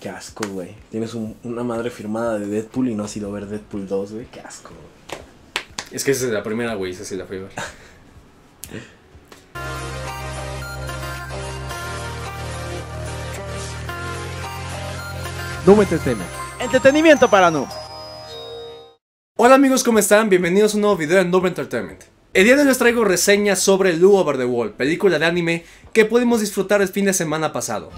qué asco, güey. Tienes una madre firmada de Deadpool y no has ido a ver Deadpool 2, güey. Qué asco, Es que esa es la primera, güey. Esa sí la fui a ver. Noob Entertainment. Entretenimiento para Noob. Hola amigos, ¿cómo están? Bienvenidos a un nuevo video en Noob Entertainment. El día de hoy les traigo reseñas sobre Lou Over the Wall, película de anime que pudimos disfrutar el fin de semana pasado.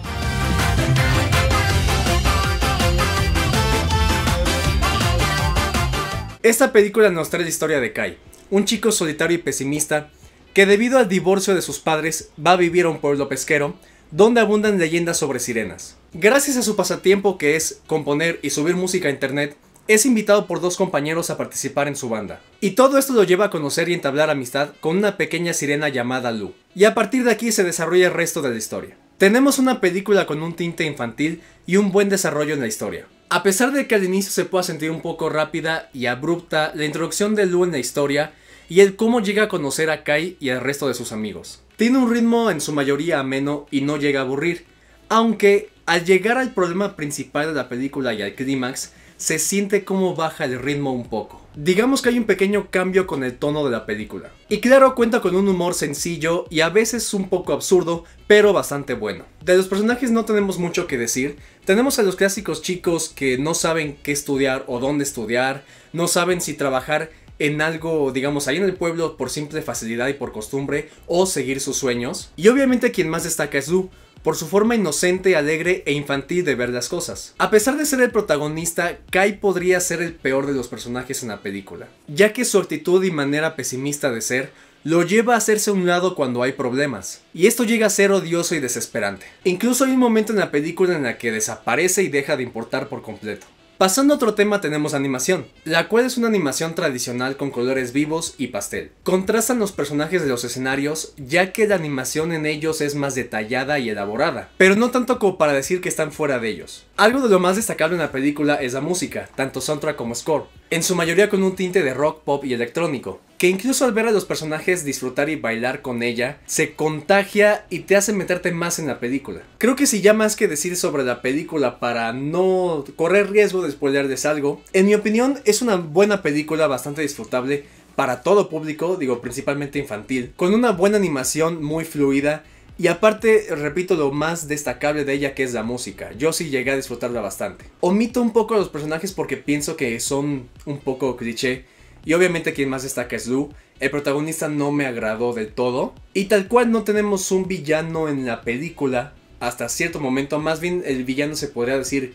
Esta película nos trae la historia de Kai, un chico solitario y pesimista que debido al divorcio de sus padres va a vivir a un pueblo pesquero donde abundan leyendas sobre sirenas. Gracias a su pasatiempo que es componer y subir música a internet, es invitado por dos compañeros a participar en su banda. Y todo esto lo lleva a conocer y entablar amistad con una pequeña sirena llamada Lu. Y a partir de aquí se desarrolla el resto de la historia. Tenemos una película con un tinte infantil y un buen desarrollo en la historia. A pesar de que al inicio se pueda sentir un poco rápida y abrupta, la introducción de Lu en la historia y el cómo llega a conocer a Kai y al resto de sus amigos. Tiene un ritmo en su mayoría ameno y no llega a aburrir, aunque al llegar al problema principal de la película y al clímax, se siente como baja el ritmo un poco. Digamos que hay un pequeño cambio con el tono de la película. Y claro, cuenta con un humor sencillo y a veces un poco absurdo, pero bastante bueno. De los personajes no tenemos mucho que decir, tenemos a los clásicos chicos que no saben qué estudiar o dónde estudiar, no saben si trabajar en algo, digamos, ahí en el pueblo por simple facilidad y por costumbre o seguir sus sueños. Y obviamente quien más destaca es Lu, por su forma inocente, alegre e infantil de ver las cosas. A pesar de ser el protagonista, Kai podría ser el peor de los personajes en la película, ya que su actitud y manera pesimista de ser lo lleva a hacerse a un lado cuando hay problemas, y esto llega a ser odioso y desesperante. Incluso hay un momento en la película en la que desaparece y deja de importar por completo. Pasando a otro tema tenemos animación, la cual es una animación tradicional con colores vivos y pastel. Contrastan los personajes de los escenarios ya que la animación en ellos es más detallada y elaborada, pero no tanto como para decir que están fuera de ellos. Algo de lo más destacable en la película es la música, tanto soundtrack como score, en su mayoría con un tinte de rock, pop y electrónico, que incluso al ver a los personajes disfrutar y bailar con ella, se contagia y te hace meterte más en la película. Creo que si ya más que decir sobre la película para no correr riesgo de spoilerles algo, en mi opinión es una buena película bastante disfrutable para todo público, digo principalmente infantil, con una buena animación muy fluida y aparte, repito, lo más destacable de ella que es la música. Yo sí llegué a disfrutarla bastante. Omito un poco a los personajes porque pienso que son un poco cliché. Y obviamente quien más destaca es Lu. El protagonista no me agradó del todo. Y tal cual no tenemos un villano en la película hasta cierto momento. Más bien el villano se podría decir,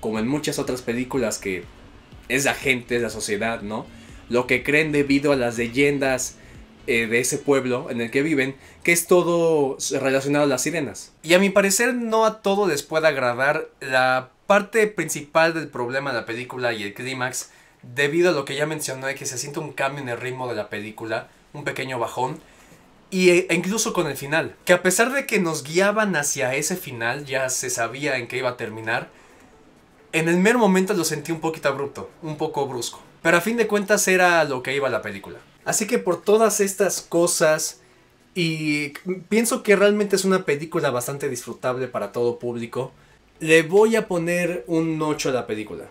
como en muchas otras películas, que es la gente, es la sociedad, ¿no? Lo que creen debido a las leyendas eh, de ese pueblo en el que viven, que es todo relacionado a las sirenas. Y a mi parecer no a todo les puede agradar la parte principal del problema de la película y el clímax, debido a lo que ya mencioné, que se siente un cambio en el ritmo de la película, un pequeño bajón, y, e, e incluso con el final, que a pesar de que nos guiaban hacia ese final, ya se sabía en qué iba a terminar, en el mero momento lo sentí un poquito abrupto, un poco brusco. Pero a fin de cuentas era lo que iba la película. Así que por todas estas cosas, y pienso que realmente es una película bastante disfrutable para todo público, le voy a poner un 8 a la película.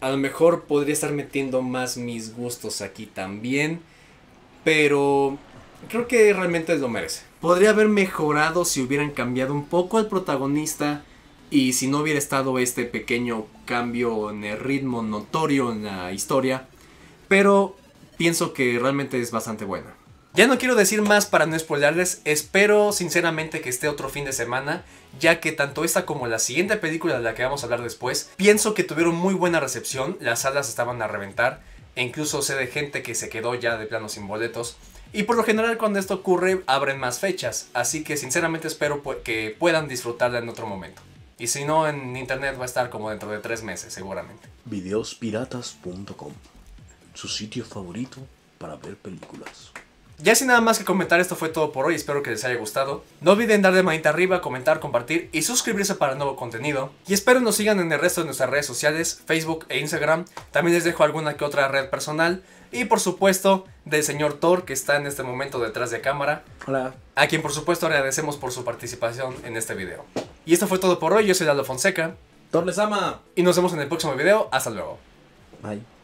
A lo mejor podría estar metiendo más mis gustos aquí también, pero creo que realmente lo merece. Podría haber mejorado si hubieran cambiado un poco al protagonista y si no hubiera estado este pequeño cambio en el ritmo notorio en la historia, pero pienso que realmente es bastante buena. Ya no quiero decir más para no spoilarles, espero sinceramente que esté otro fin de semana, ya que tanto esta como la siguiente película de la que vamos a hablar después, pienso que tuvieron muy buena recepción, las salas estaban a reventar, e incluso sé de gente que se quedó ya de plano sin boletos, y por lo general cuando esto ocurre abren más fechas, así que sinceramente espero que puedan disfrutarla en otro momento. Y si no, en internet va a estar como dentro de tres meses, seguramente. Videospiratas.com su sitio favorito para ver películas. Ya sin nada más que comentar, esto fue todo por hoy, espero que les haya gustado. No olviden darle manita arriba, comentar, compartir y suscribirse para nuevo contenido. Y espero nos sigan en el resto de nuestras redes sociales, Facebook e Instagram. También les dejo alguna que otra red personal. Y por supuesto, del señor Thor, que está en este momento detrás de cámara. Hola. A quien por supuesto agradecemos por su participación en este video. Y esto fue todo por hoy, yo soy Lalo Fonseca. Thor les ama. Y nos vemos en el próximo video, hasta luego. Bye.